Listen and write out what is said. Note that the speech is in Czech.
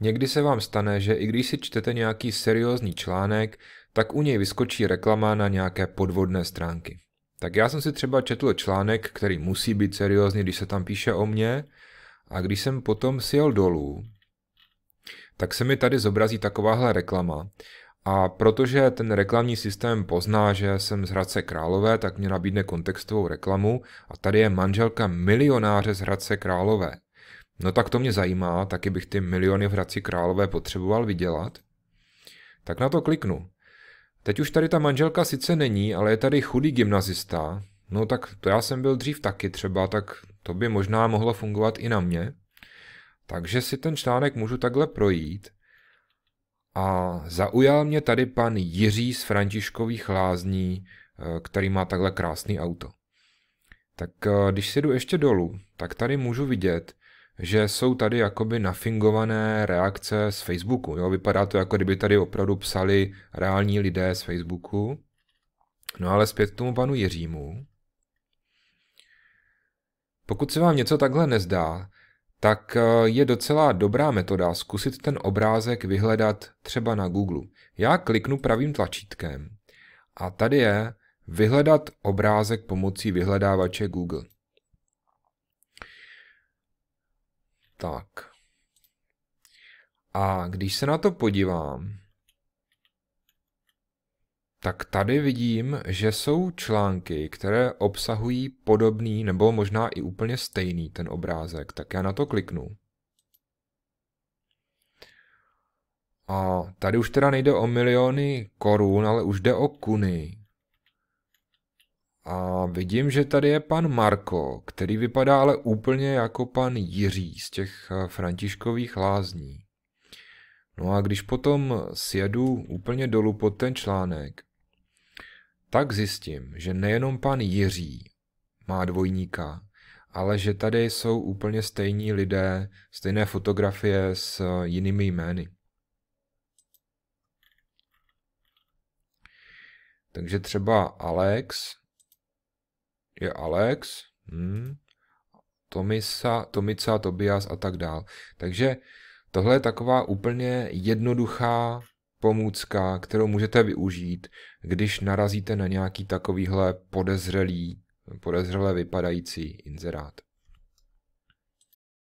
Někdy se vám stane, že i když si čtete nějaký seriózní článek, tak u něj vyskočí reklama na nějaké podvodné stránky. Tak já jsem si třeba četl článek, který musí být seriózní, když se tam píše o mně, a když jsem potom sjel dolů, tak se mi tady zobrazí takováhle reklama. A protože ten reklamní systém pozná, že jsem z Hradce Králové, tak mě nabídne kontextovou reklamu a tady je manželka milionáře z Hradce Králové. No tak to mě zajímá, taky bych ty miliony v Hradci Králové potřeboval vydělat. Tak na to kliknu. Teď už tady ta manželka sice není, ale je tady chudý gymnazista. No tak to já jsem byl dřív taky třeba, tak to by možná mohlo fungovat i na mě. Takže si ten článek můžu takhle projít. A zaujal mě tady pan Jiří z Františkových lázní, eh, který má takhle krásný auto. Tak eh, když si jdu ještě dolů, tak tady můžu vidět, že jsou tady jakoby nafingované reakce z Facebooku. Jo? Vypadá to, jako kdyby tady opravdu psali reální lidé z Facebooku. No ale zpět k tomu panu Jiřímu. Pokud se vám něco takhle nezdá, tak eh, je docela dobrá metoda zkusit ten obrázek vyhledat třeba na Google. Já kliknu pravým tlačítkem a tady je vyhledat obrázek pomocí vyhledávače Google. Tak. A když se na to podívám, tak tady vidím, že jsou články, které obsahují podobný nebo možná i úplně stejný ten obrázek. Tak já na to kliknu. A tady už teda nejde o miliony korun, ale už jde o kuny. A vidím, že tady je pan Marko, který vypadá ale úplně jako pan Jiří z těch eh, františkových lázní. No a když potom sjedu úplně dolů pod ten článek, tak zjistím, že nejenom pan Jiří má dvojníka, ale že tady jsou úplně stejní lidé, stejné fotografie s eh, jinými jmény. Takže třeba Alex je Alex, hmm, Tomisa, Tomica, Tobias a tak dál. Takže tohle je taková úplně jednoduchá pomůcka, kterou můžete využít, když narazíte na nějaký takovýhle podezřelý, podezřelé vypadající inzerát.